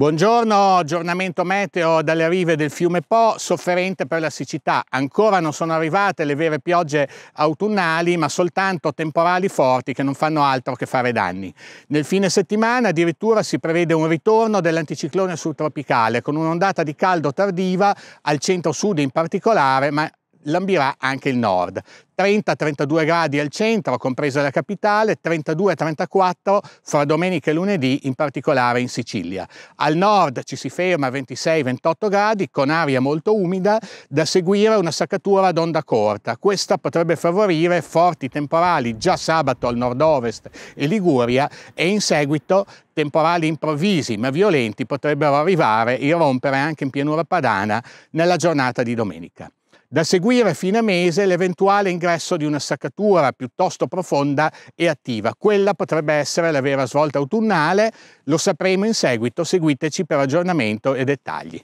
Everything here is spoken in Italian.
Buongiorno, aggiornamento meteo dalle rive del fiume Po, sofferente per la siccità. Ancora non sono arrivate le vere piogge autunnali, ma soltanto temporali forti che non fanno altro che fare danni. Nel fine settimana addirittura si prevede un ritorno dell'anticiclone subtropicale, con un'ondata di caldo tardiva al centro-sud in particolare, ma lambirà anche il nord. 30-32 gradi al centro, compresa la capitale, 32-34 fra domenica e lunedì, in particolare in Sicilia. Al nord ci si ferma a 26-28 gradi, con aria molto umida, da seguire una saccatura ad onda corta. Questa potrebbe favorire forti temporali già sabato al nord-ovest e Liguria e in seguito temporali improvvisi ma violenti potrebbero arrivare e rompere anche in pianura padana nella giornata di domenica. Da seguire fine mese l'eventuale ingresso di una saccatura piuttosto profonda e attiva. Quella potrebbe essere la vera svolta autunnale, lo sapremo in seguito, seguiteci per aggiornamento e dettagli.